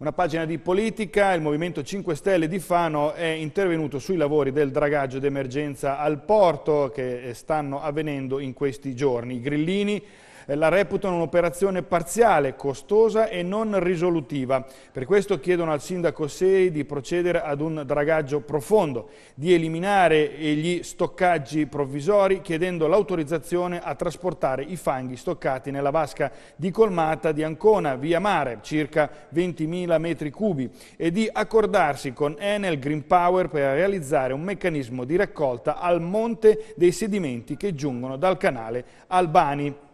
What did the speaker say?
Una pagina di politica, il Movimento 5 Stelle di Fano è intervenuto sui lavori del dragaggio d'emergenza al porto che stanno avvenendo in questi giorni. I grillini la reputano un'operazione parziale, costosa e non risolutiva. Per questo chiedono al sindaco Sei di procedere ad un dragaggio profondo, di eliminare gli stoccaggi provvisori chiedendo l'autorizzazione a trasportare i fanghi stoccati nella vasca di colmata di Ancona, via mare, circa 20.000 metri cubi, e di accordarsi con Enel Green Power per realizzare un meccanismo di raccolta al monte dei sedimenti che giungono dal canale Albani.